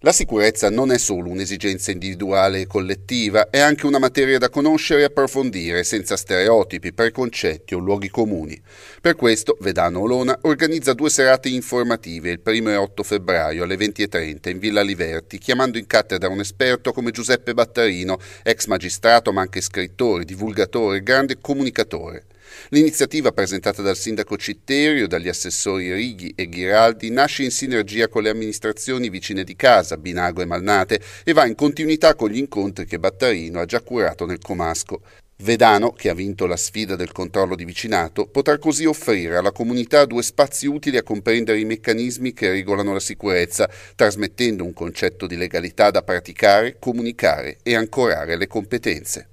La sicurezza non è solo un'esigenza individuale e collettiva, è anche una materia da conoscere e approfondire senza stereotipi, preconcetti o luoghi comuni. Per questo Vedano Olona organizza due serate informative il 1 e 8 febbraio alle 20.30 in Villa Liverti, chiamando in cattedra un esperto come Giuseppe Battarino, ex magistrato ma anche scrittore, divulgatore e grande comunicatore. L'iniziativa presentata dal sindaco Citterio, dagli assessori Righi e Ghiraldi, nasce in sinergia con le amministrazioni vicine di casa, Binago e Malnate, e va in continuità con gli incontri che Battarino ha già curato nel Comasco. Vedano, che ha vinto la sfida del controllo di vicinato, potrà così offrire alla comunità due spazi utili a comprendere i meccanismi che regolano la sicurezza, trasmettendo un concetto di legalità da praticare, comunicare e ancorare le competenze.